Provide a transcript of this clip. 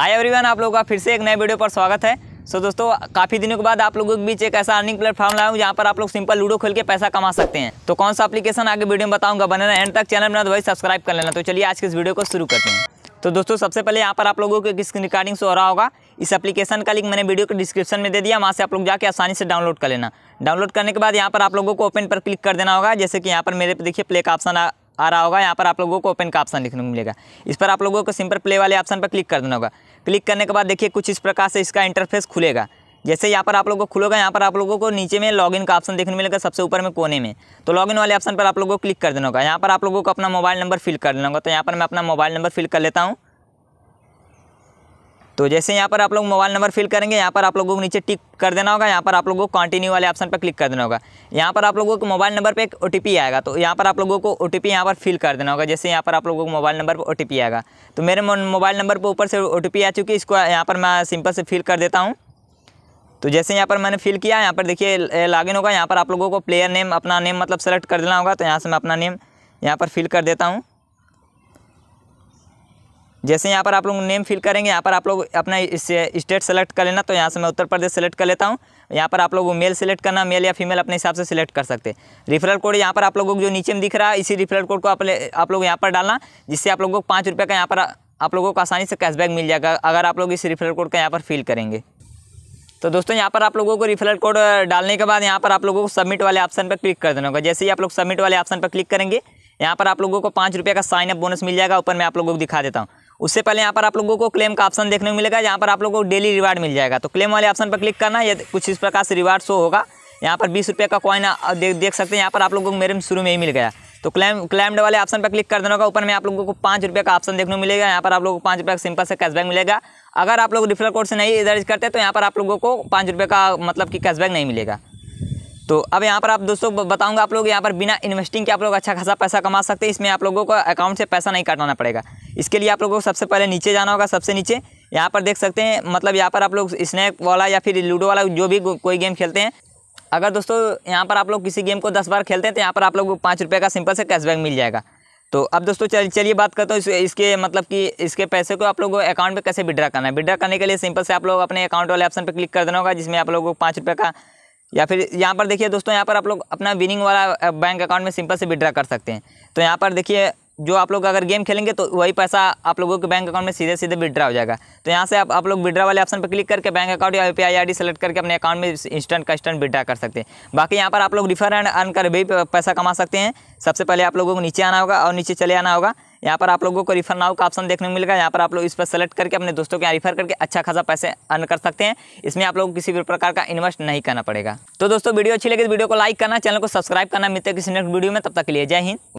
hi everyone आप लोगों का फिर से एक नए वीडियो पर स्वागत है सो so, दोस्तों काफ़ी दिनों के बाद आप लोगों के बीच एक ऐसा अर्निंग प्लेटफॉर्म लाया हूँ जहाँ पर आप लोग सिंपल लूडो खेल के पैसा कमा सकते हैं तो कौन सा एप्लीकेशन आगे वीडियो में बताऊँगा बने एंड तक चैनल बना तो वही सब्सक्राइब कर लेना तो चलिए आज के इस वीडियो को शुरू करते हैं तो दोस्तों सबसे पहले यहाँ पर आप लोगों को स्क्रीन रिकॉर्डिंग से हो रहा होगा इस एप्लीकेशन का लिंक मैंने वीडियो के डिस्क्रिप्शन में दे दिया वहाँ से आप लोग जाके आसानी से डाउनलोड कर लेना डाउनलोड करने के बाद यहाँ पर आप लोगों को ओपन पर क्लिक कर देना होगा जैसे कि यहाँ पर मेरे देखिए प्ले का ऑप्शन आ रहा होगा यहाँ पर आप लोगों को ओपन का ऑप्शन लिखने को मिलेगा इस पर आप लोगों को सिंपल प्ले वाले ऑप्शन पर क्लिक कर देना होगा क्लिक करने के बाद देखिए कुछ इस प्रकार से इसका इंटरफेस खुलेगा जैसे यहाँ पर आप लोगों को खुलेगा यहाँ पर आप लोगों को नीचे में लॉगिन का ऑप्शन देखने मिलेगा सबसे ऊपर में कोने में तो लॉगिन वाले ऑप्शन पर आप लोगों को क्लिक कर देना होगा यहाँ पर आप लोगों को अपना मोबाइल नंबर फिल कर देना होगा तो यहाँ पर मैं अपना मोबाइल नंबर फिल कर लेता हूँ तो जैसे यहाँ पर आप लोग मोबाइल नंबर फिल करेंगे यहाँ पर आप लोगों को नीचे टिक कर देना होगा यहाँ पर आप लोगों को कंटिन्यू वाले ऑप्शन पर क्लिक कर देना होगा यहाँ पर आप लोगों को मोबाइल नंबर पर एक ओ आएगा तो यहाँ पर आप लोगों को ओ टी यहाँ पर फिल कर देना होगा जैसे यहाँ पर आप लोगों को मोबाइल नंबर पर ओ आएगा तो मेरे मोबाइल नंबर पर ऊपर से ओ आ चुकी है इसको यहाँ पर मैं सिंपल से फिल कर देता हूँ तो जैसे यहाँ पर मैंने फिल किया यहाँ पर देखिए लॉगिन होगा यहाँ पर आप लोगों को प्लेयर नेम अपना नेम मतलब सेलेक्ट कर देना होगा तो यहाँ से मैं अपना नेम यहाँ पर फिल कर देता हूँ जैसे यहाँ पर आप लोग नेम फिल करेंगे यहाँ पर आप लोग अपना स्टेट सेलेक्ट कर लेना तो यहाँ से मैं उत्तर प्रदेश सेलेक्ट कर लेता हूँ यहाँ पर आप लोग मेल सेलेक्ट करना मेल या फीमेल अपने हिसाब से सिलेक्ट कर सकते हैं रेफरल कोड यहाँ पर आप लोगों को जो नीचे में दिख रहा है इसी रेफरल कोड को आप, आप लोग यहाँ पर डालना जिससे आप लोगों को पाँच रुपये का यहाँ पर आप लोगों को आसानी से कैशबैक मिल जाएगा अगर आप लोग इस रिफरल कोड का यहाँ पर फिल करेंगे तो दोस्तों यहाँ पर आप लोगों को रिफरल कोड डालने के बाद यहाँ पर आप लोगों को सबमिट वाले ऑप्शन पर क्लिक कर देना होगा जैसे ही आप लोग सबमिट वाले ऑप्शन पर क्लिक करेंगे यहाँ पर आप लोगों को पाँच रुपये का साइन अप बोनस मिल जाएगा ऊपर मैं आप लोगों को दिखा देता हूँ उससे पहले यहाँ पर आप लोगों को क्लेम का ऑप्शन देखने को मिलेगा जहाँ पर आप लोगों को डेली रिवार्ड मिल जाएगा तो क्लेम वाले ऑप्शन पर क्लिक करना ये कुछ इस प्रकार से रिवार्ड शो होगा यहाँ पर बीस रुपये का कॉइन देख देख सकते हैं यहाँ पर आप लोगों को मेरे शुरू में ही मिल गया तो क्लेम क्लेम्ड वाले ऑप्शन पर क्लिक कर देना होगा ऊपर में आप लोगों को पाँच रुपये का ऑप्शन देखने को मिलेगा यहाँ पर आप लोगों को पाँच रुपये का सिंपल से कैशबैक मिलेगा अगर आप लोग रिफर कोड से नहीं दर्ज करते तो यहाँ पर आप लोगों को पाँच रुपये का मतलब कि कैशबैक नहीं मिलेगा तो अब यहाँ पर आप दोस्तों बताऊँगा आप लोग यहाँ पर बिना इन्वेस्टिंग के आप लोग अच्छा खासा पैसा कमा सकते हैं इसमें आप लोगों को अकाउंट से पैसा नहीं काटाना पड़ेगा इसके लिए आप लोगों को सबसे पहले नीचे जाना होगा सबसे नीचे यहाँ पर देख सकते हैं मतलब यहाँ पर आप लोग स्नैक वाला या फिर लूडो वाला जो भी कोई गेम खेलते हैं अगर दोस्तों यहाँ पर आप लोग किसी गेम को दस बार खेलते हैं तो यहाँ पर आप लोग को पाँच रुपये का सिंपल से कैशबैक मिल जाएगा तो अब दोस्तों चलिए बात करते हैं इस, इसके मतलब कि इसके पैसे को आप लोगों को अकाउंट पर कैसे विड्रा करना है विड्रा करने के लिए सिंपल से आप लोग अपने अकाउंट वाले ऑप्शन पर क्लिक कर देना होगा जिसमें आप लोगों को पाँच रुपये का या फिर यहाँ पर देखिए दोस्तों यहाँ पर आप लोग अपना विनिंग वाला बैंक अकाउंट में सिंपल से विड्रा कर सकते हैं तो यहाँ पर देखिए जो आप लोग अगर गेम खेलेंगे तो वही पैसा आप लोगों के बैंक अकाउंट में सीधे सीधे विड्रा हो जाएगा तो यहाँ से आप आप लोग विड्रा वाले ऑप्शन पर क्लिक करके बैंक अकाउंट या यू पी आई सेलेक्ट करके अपने अकाउंट में इंस्टेंट का इंस्टेंट विड्रा कर सकते हैं बाकी यहाँ पर आप लोग रिफर एंड अर्न कर भी पैसा कमा सकते हैं सबसे पहले आप लोगों को नीचे आना होगा और नीचे चले आना होगा यहाँ पर आप लोगों को रिफर नाउ का ऑप्शन देखने को मिलेगा यहाँ पर आप लोग इस पर सेलेक्ट करके अपने दोस्तों के यहाँ रिफर करके अच्छा खासा पैसे अर्न कर सकते हैं इसमें आप लोग किसी भी प्रकार का इन्वेस्ट नहीं करना पड़ेगा तो दोस्तों वीडियो अच्छी लगी तो वीडियो को लाइक करना चैनल को सब्सक्राइब करना मिलते किसी नेक्स्ट वीडियो में तब तक लिए जय हिंद